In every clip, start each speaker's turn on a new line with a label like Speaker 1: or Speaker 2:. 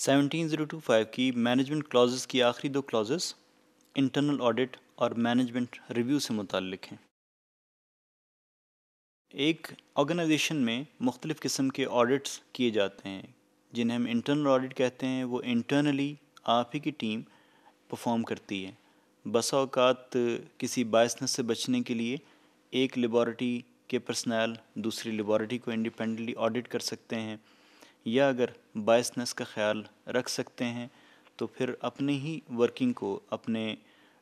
Speaker 1: 17025 की management clauses की आखिरी दो क्लॉजेज़ इंटरनल ऑडिट और मैनेजमेंट रिव्यू से मुतक हैं एक ऑर्गेनाइजेशन में मुख्तलिफ़ किस्म के ऑडिट्स किए जाते हैं जिन्हें हम इंटरनल ऑडिट कहते हैं वो इंटरनली आप ही की टीम परफॉर्म करती है बस अवकात किसी बायसनेस से बचने के लिए एक लेबॉरटी के पर्सनल दूसरी लेबॉरटी को इंडिपेंडेंटली ऑडिट कर सकते हैं या अगर बायसनेस का ख्याल रख सकते हैं तो फिर अपने ही वर्किंग को अपने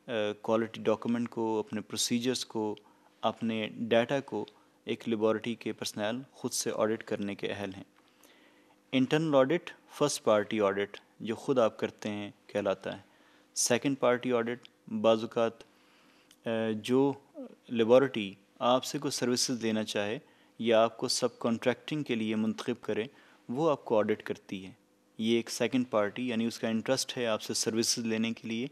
Speaker 1: क्वालिटी डॉक्यूमेंट को अपने प्रोसीजर्स को अपने डाटा को एक लेबॉरेटरी के पर्सनल खुद से ऑडिट करने के अहल हैं internal audit first party audit जो खुद आप करते हैं कहलाता है सेकंड पार्टी ऑडिट बाज़ात जो लेबॉरेटरी आपसे कोई सर्विसेज देना चाहे या आपको सब कॉन्ट्रैक्टिंग के लिए मंतखब करें वो आपको ऑडिट करती है ये एक सेकंड पार्टी यानी उसका इंटरेस्ट है आपसे सर्विसेज लेने के लिए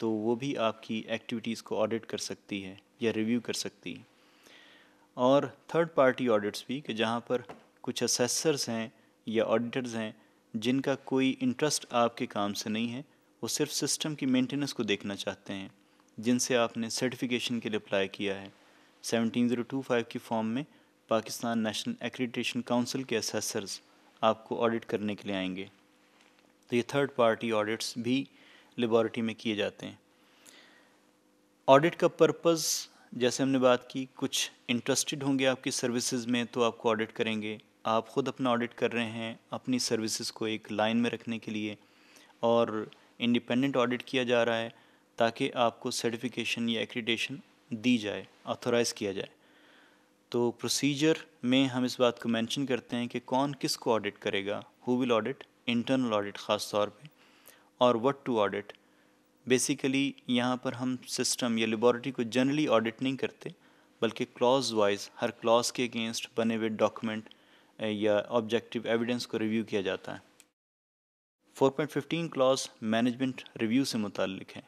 Speaker 1: तो वो भी आपकी एक्टिविटीज़ को ऑडिट कर सकती है या रिव्यू कर सकती है और थर्ड पार्टी ऑडिट्स भी कि जहाँ पर कुछ असेसर्स हैं या ऑडिटर्स हैं जिनका कोई इंटरेस्ट आपके काम से नहीं है वो सिर्फ सिस्टम की मेंटेनेंस को देखना चाहते हैं जिनसे आपने सर्टिफिकेशन के लिए अप्लाई किया है 17025 की फॉर्म में पाकिस्तान नेशनल एक्रीडिटेशन काउंसिल के असेसर्स आपको ऑडिट करने के लिए आएंगे तो ये थर्ड पार्टी ऑडिट्स भी लेबॉरिटी में किए जाते हैं ऑडिट का पर्पस जैसे हमने बात की कुछ इंटरेस्टेड होंगे आपकी सर्विसेज में तो आपको ऑडिट करेंगे आप खुद अपना ऑडिट कर रहे हैं अपनी सर्विसेज को एक लाइन में रखने के लिए और इंडिपेंडेंट ऑडिट किया जा रहा है ताकि आपको सर्टिफिकेशन या एक्रीडेशन दी जाए ऑथोराइज़ किया जाए तो प्रोसीजर में हम इस बात को मेंशन करते हैं कि कौन किस को ऑडिट करेगा who will audit internal audit ख़ास तौर पे और व्हाट टू ऑडिट बेसिकली यहाँ पर हम सिस्टम या लेबॉरटरी को जनरली ऑडिट नहीं करते बल्कि क्लॉज वाइज हर क्लॉज के अगेंस्ट बने हुए डॉक्यूमेंट eh, या ऑब्जेक्टिव एविडेंस को रिव्यू किया जाता है 4.15 क्लॉज मैनेजमेंट रिव्यू से मुतल है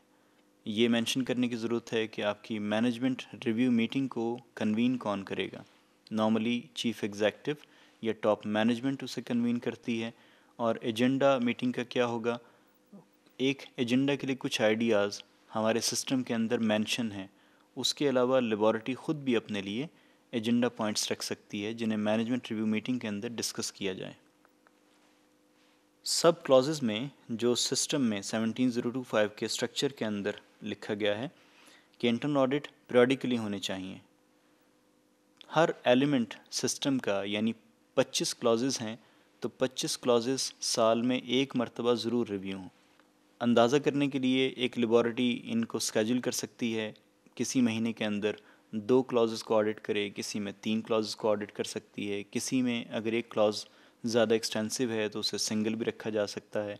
Speaker 1: ये मेंशन करने की ज़रूरत है कि आपकी मैनेजमेंट रिव्यू मीटिंग को कन्वीन कौन करेगा नॉर्मली चीफ एग्जैक्टिव या टॉप मैनेजमेंट उसे कन्वीन करती है और एजेंडा मीटिंग का क्या होगा एक एजेंडा के लिए कुछ आइडियाज़ हमारे सिस्टम के अंदर मेंशन हैं उसके अलावा लेबॉरेटरी ख़ुद भी अपने लिए एजेंडा पॉइंट्स रख सकती है जिन्हें मैनेजमेंट रिव्यू मीटिंग के अंदर डिस्कस किया जाए सब क्लॉजेज़ में जो सिस्टम में सेवनटीन जीरो टू फाइव के स्ट्रक्चर के अंदर लिखा गया है कि इंटरनल ऑडिट पीरियडिकली होने चाहिए हर एलिमेंट सिस्टम का यानी 25 क्लॉजेज हैं तो 25 क्लॉजेज साल में एक मरतबा ज़रूर रिव्यू हों अंदाज़ा करने के लिए एक लेबॉरटरी इनको स्केजूल कर सकती है किसी महीने के अंदर दो क्लॉजेज़ को ऑडिट करे किसी में तीन क्लॉजेज़ को ऑडिट कर सकती है किसी में अगर एक क्लॉज ज़्यादा एक्सटेंसिव है तो उसे सिंगल भी रखा जा सकता है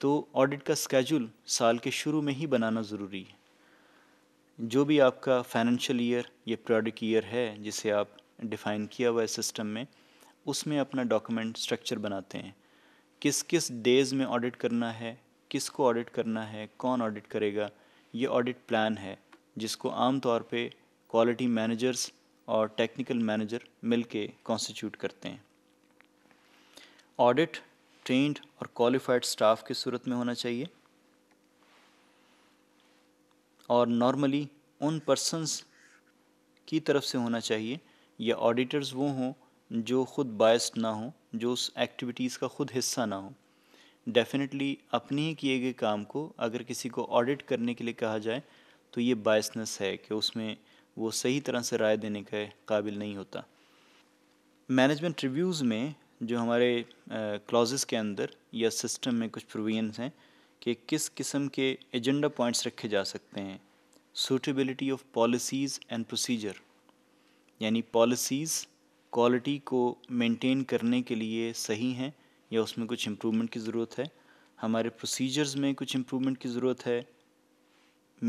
Speaker 1: तो ऑडिट का स्केजूल साल के शुरू में ही बनाना ज़रूरी है जो भी आपका फाइनेंशियल ईयर या प्रोडक्ट ईयर है जिसे आप डिफ़ाइन किया हुआ है सिस्टम में उसमें अपना डॉक्यूमेंट स्ट्रक्चर बनाते हैं किस किस डेज़ में ऑडिट करना है किस को ऑडिट करना है कौन ऑडिट करेगा ये ऑडिट प्लान है जिसको आम तौर पे क्वालिटी मैनेजर्स और टेक्निकल मैनेजर मिलके कॉन्स्टिट्यूट करते हैं ऑडिट ट्रेंड और क्वालिफाइड स्टाफ की सूरत में होना चाहिए और नॉर्मली उन पर्सनस की तरफ से होना चाहिए या ऑडिटर्स वो हों जो ख़ुद बायस्ड ना हो जो उस एक्टिविटीज़ का ख़ुद हिस्सा ना हो डेफिनेटली अपने ही किए गए काम को अगर किसी को ऑडिट करने के लिए कहा जाए तो ये बायसनेस है कि उसमें वो सही तरह से राय देने के काबिल नहीं होता मैनेजमेंट रिव्यूज़ में जो हमारे क्लॉजेस के अंदर या सिस्टम में कुछ प्रोविजंस हैं कि किस किस्म के एजेंडा पॉइंट्स रखे जा सकते हैं suitability of policies and procedure यानी पॉलिसीज़ क्वालिटी को मेंटेन करने के लिए सही हैं या उसमें कुछ इम्प्रूवमेंट की ज़रूरत है हमारे प्रोसीजर्स में कुछ इम्प्रूवमेंट की ज़रूरत है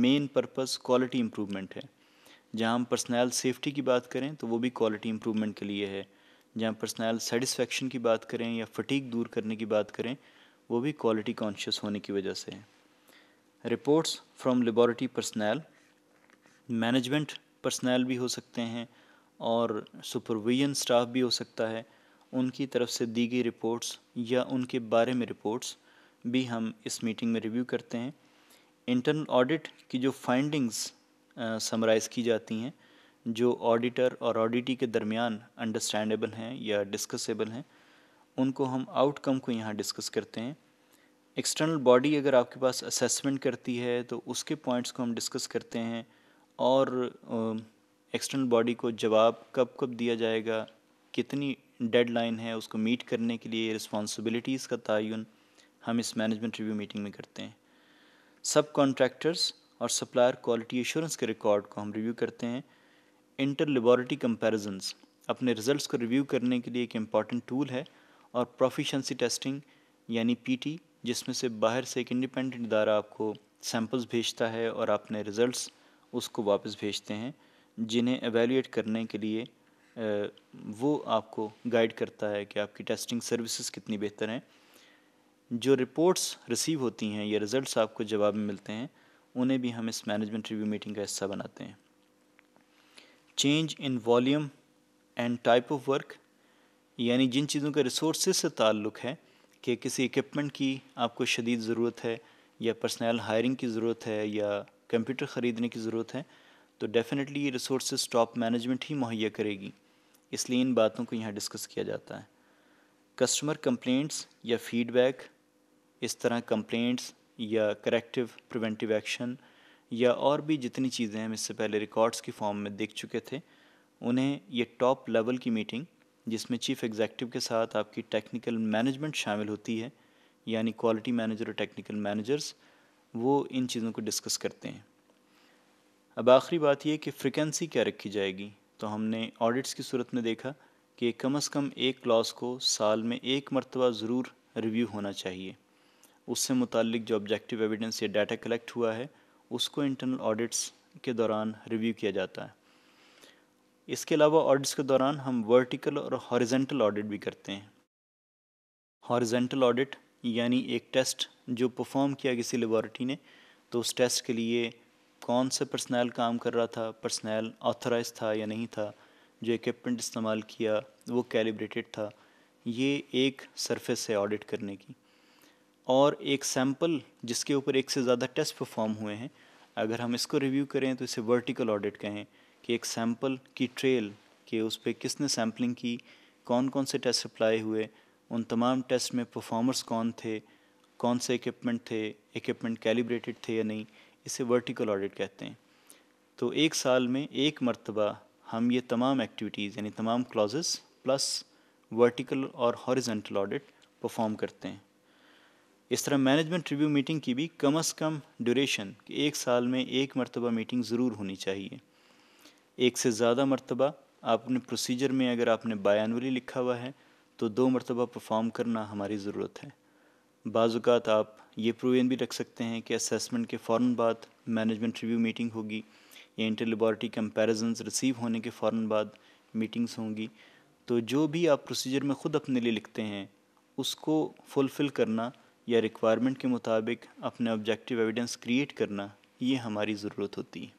Speaker 1: मेन पर्पस क्वालिटी इम्प्रूवमेंट है जहाँ हम पर्सनल सेफ्टी की बात करें तो वो भी क्वालिटी इम्प्रूवमेंट के लिए है जहाँ पर्सनल सेटिस्फेक्शन की बात करें या फटीक दूर करने की बात करें वो भी क्वालिटी कॉन्शियस होने की वजह से है reports from laboratory personnel management personnel भी हो सकते हैं और सुपरविजन स्टाफ भी हो सकता है उनकी तरफ से दी गई रिपोर्ट्स या उनके बारे में रिपोर्ट्स भी हम इस मीटिंग में रिव्यू करते हैं इंटरनल ऑडिट की जो फाइंडिंग्स समराइज़ की जाती हैं जो ऑडिटर और ऑडिटी के दरमियान अंडरस्टैंडेबल हैं या डिस्कसेबल हैं उनको हम आउटकम को यहाँ डिस्कस करते हैं एक्सटर्नल बॉडी अगर आपके पास असेसमेंट करती है तो उसके पॉइंट्स को हम डिस्कस करते हैं और एक्सटर्नल बॉडी को जवाब कब कब दिया जाएगा कितनी डेडलाइन है उसको मीट करने के लिए रिस्पॉन्सिबिलिटीज़ का तयन हम इस मैनेजमेंट रिव्यू मीटिंग में करते हैं सब कॉन्ट्रैक्टर्स और सप्लायर क्वालिटी एश्योरेंस के रिकॉर्ड को हम रिव्यू करते हैं इंटर लेबॉरेटरी कंपैरिजंस अपने रिज़ल्ट को रिव्यू करने के लिए एक इम्पॉर्टेंट टूल है और प्रोफिशंसी टेस्टिंग यानी टी जिसमें से बाहर से एक इंडिपेंडेंट इदारा आपको सैम्पल्स भेजता है और आपने रिज़ल्ट्स उसको वापस भेजते हैं जिन्हें एवेलुएट करने के लिए वो आपको गाइड करता है कि आपकी टेस्टिंग सर्विसेज कितनी बेहतर हैं जो रिपोर्ट्स रिसीव होती हैं या रिज़ल्ट्स आपको जवाब में मिलते हैं उन्हें भी हम इस मैनेजमेंट रिव्यू मीटिंग का हिस्सा बनाते हैं change in volume and type of work यानी जिन चीज़ों का रिसोर्स से ताल्लुक़ है कि किसी इक्विपमेंट की आपको शदीद ज़रूरत है या पर्सनल हायरिंग की ज़रूरत है या कंप्यूटर ख़रीदने की ज़रूरत है तो डेफ़िनेटली ये रिसोर्स टॉप मैनेजमेंट ही मुहैया करेगी इसलिए इन बातों को यहाँ डिस्कस किया जाता है कस्टमर कंप्लेंट्स या फीडबैक इस तरह कंप्लेंट्स या करेक्टिव प्रिवेंटिव एक्शन या और भी जितनी चीज़ें हम इससे पहले रिकॉर्ड्स की फॉर्म में देख चुके थे उन्हें ये टॉप लेवल की मीटिंग जिसमें चीफ एग्जेक्टिव के साथ आपकी टेक्निकल मैनेजमेंट शामिल होती है यानी क्वालिटी मैनेजर और टेक्निकल मैनेजर्स वो इन चीज़ों को डिस्कस करते हैं अब आखिरी बात यह कि फ्रिक्वेंसी क्या रखी जाएगी तो हमने ऑडिट्स की सूरत में देखा कि कम अज़ कम एक क्लॉज को साल में एक मरतबा ज़रूर रिव्यू होना चाहिए उससे मुतल जो ऑब्जेक्टिव एविडेंस या डाटा कलेक्ट हुआ है उसको इंटरनल ऑडिट्स के दौरान रिव्यू किया जाता है इसके अलावा ऑडिट्स के दौरान हम वर्टिकल और हॉरिजेंटल ऑडिट भी करते हैं हॉरिजेंटल ऑडिट यानी एक टेस्ट जो परफॉर्म किया किसी लेबॉर्टरी ने तो उस टेस्ट के लिए कौन से पर्सनल काम कर रहा था पर्सनल ऑथराइज था या नहीं था जो इक्विपमेंट इस्तेमाल किया वो कैलिब्रेटेड था ये एक सरफेस है ऑडिट करने की और एक सैम्पल जिसके ऊपर एक से ज़्यादा टेस्ट परफॉर्म हुए हैं अगर हम इसको रिव्यू करें तो इसे वर्टिकल ऑडिट कहें कि एक सैम्पल की ट्रेल कि उस पर किसने सैम्पलिंग की कौन कौन से टेस्ट अप्लाई हुए उन तमाम टेस्ट में परफॉर्मर्स कौन थे कौन से इक्विपमेंट थे इक्विपमेंट कैलिब्रेटेड थे या नहीं इसे वर्टिकल ऑडिट कहते हैं तो एक साल में एक मरतबा हम ये तमाम एक्टिविटीज़ यानी तमाम क्लॉजेस प्लस वर्टिकल और हॉरिजेंटल ऑडिट परफॉर्म करते हैं इस तरह मैनेजमेंट रिव्यू मीटिंग की भी कम अज़ कम ड्यूरेशन एक साल में एक मरतबा मीटिंग ज़रूर होनी चाहिए एक से ज़्यादा मरतबा आपने प्रोसीजर में अगर आपने बायानवली लिखा हुआ है तो दो मरतबा परफॉर्म करना हमारी ज़रूरत है बाज़ात आप ये प्रोविजन भी रख सकते हैं कि असेसमेंट के फ़ौर बाद मैनेजमेंट रिव्यू मीटिंग होगी या इंटर लेबॉर्टी कंपेरिजन रिसीव होने के फ़ौर बाद मीटिंग्स होंगी तो जो भी आप प्रोसीजर में ख़ुद अपने लिए लिखते हैं उसको फुलफ़िल करना या रिक्वायरमेंट के मुताबिक अपने ऑब्जेक्टिव एविडेंस क्रिएट करना ये हमारी ज़रूरत होती है